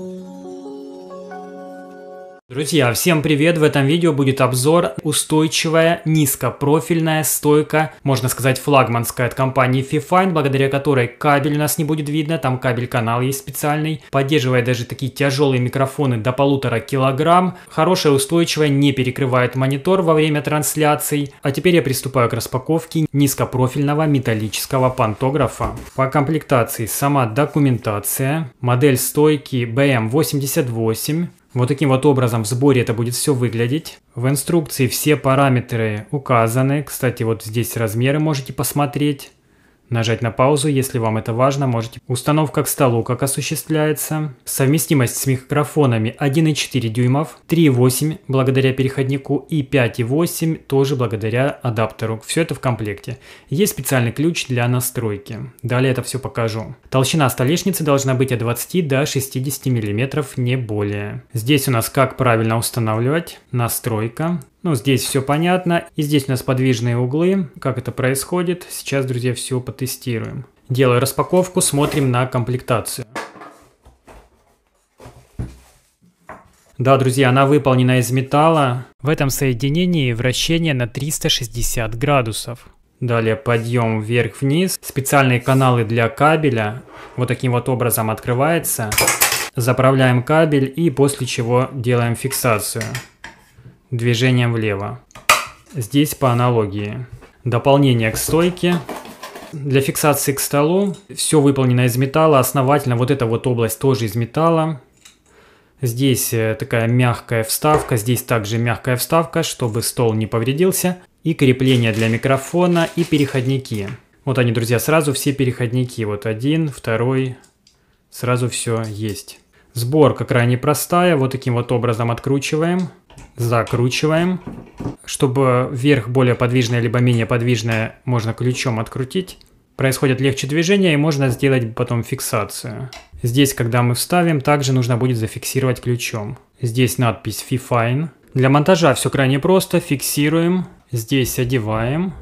Thank mm. you. Друзья, всем привет! В этом видео будет обзор устойчивая низкопрофильная стойка, можно сказать флагманская от компании Fifine, благодаря которой кабель у нас не будет видно, там кабель-канал есть специальный, поддерживает даже такие тяжелые микрофоны до полутора килограмм, хорошая устойчивая, не перекрывает монитор во время трансляций. А теперь я приступаю к распаковке низкопрофильного металлического пантографа. По комплектации сама документация, модель стойки BM88, вот таким вот образом в сборе это будет все выглядеть. В инструкции все параметры указаны. Кстати, вот здесь размеры можете посмотреть. Нажать на паузу, если вам это важно, можете. Установка к столу как осуществляется. Совместимость с микрофонами 1,4 дюймов, 3,8 благодаря переходнику и 5,8 тоже благодаря адаптеру. Все это в комплекте. Есть специальный ключ для настройки. Далее это все покажу. Толщина столешницы должна быть от 20 до 60 мм, не более. Здесь у нас как правильно устанавливать. Настройка. Ну, здесь все понятно. И здесь у нас подвижные углы. Как это происходит? Сейчас, друзья, все потестируем. Делаю распаковку, смотрим на комплектацию. Да, друзья, она выполнена из металла. В этом соединении вращение на 360 градусов. Далее подъем вверх-вниз. Специальные каналы для кабеля. Вот таким вот образом открывается. Заправляем кабель и после чего делаем фиксацию движением влево. Здесь по аналогии. Дополнение к стойке. Для фиксации к столу все выполнено из металла, основательно вот эта вот область тоже из металла. Здесь э, такая мягкая вставка, здесь также мягкая вставка, чтобы стол не повредился. И крепление для микрофона, и переходники. Вот они, друзья, сразу все переходники. Вот один, второй, сразу все есть. Сборка крайне простая. Вот таким вот образом откручиваем, закручиваем. Чтобы верх более подвижное либо менее подвижное можно ключом открутить. происходит легче движения и можно сделать потом фиксацию. Здесь, когда мы вставим, также нужно будет зафиксировать ключом. Здесь надпись FIFINE. Для монтажа все крайне просто. Фиксируем, здесь одеваем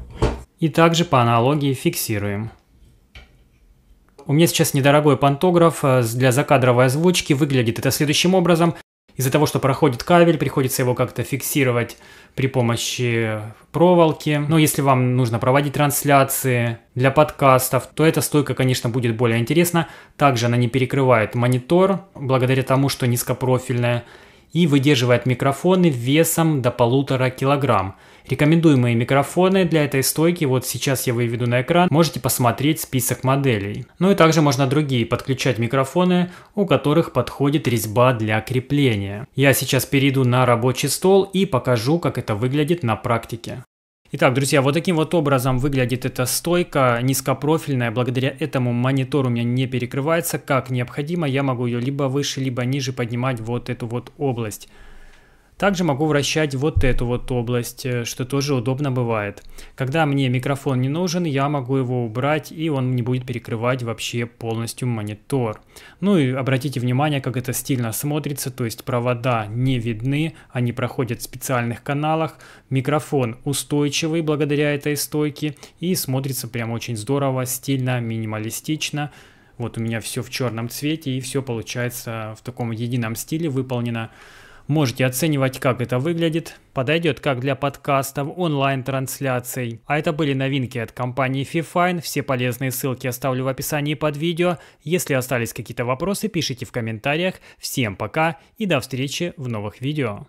и также по аналогии фиксируем. У меня сейчас недорогой пантограф э, для закадровой озвучки. Выглядит это следующим образом. Из-за того, что проходит кабель, приходится его как-то фиксировать при помощи проволоки. Но если вам нужно проводить трансляции для подкастов, то эта стойка, конечно, будет более интересна. Также она не перекрывает монитор, благодаря тому, что низкопрофильная и выдерживает микрофоны весом до полутора килограмм. Рекомендуемые микрофоны для этой стойки, вот сейчас я выведу на экран, можете посмотреть список моделей. Ну и также можно другие подключать микрофоны, у которых подходит резьба для крепления. Я сейчас перейду на рабочий стол и покажу, как это выглядит на практике. Итак, друзья, вот таким вот образом выглядит эта стойка низкопрофильная. Благодаря этому монитор у меня не перекрывается. Как необходимо, я могу ее либо выше, либо ниже поднимать вот эту вот область. Также могу вращать вот эту вот область, э, что тоже удобно бывает. Когда мне микрофон не нужен, я могу его убрать и он не будет перекрывать вообще полностью монитор. Ну и обратите внимание, как это стильно смотрится, то есть провода не видны, они проходят в специальных каналах, микрофон устойчивый благодаря этой стойке и смотрится прям очень здорово, стильно, минималистично. Вот у меня все в черном цвете и все получается в таком едином стиле выполнено. Можете оценивать, как это выглядит. Подойдет как для подкастов, онлайн-трансляций. А это были новинки от компании FiFine. Все полезные ссылки оставлю в описании под видео. Если остались какие-то вопросы, пишите в комментариях. Всем пока и до встречи в новых видео.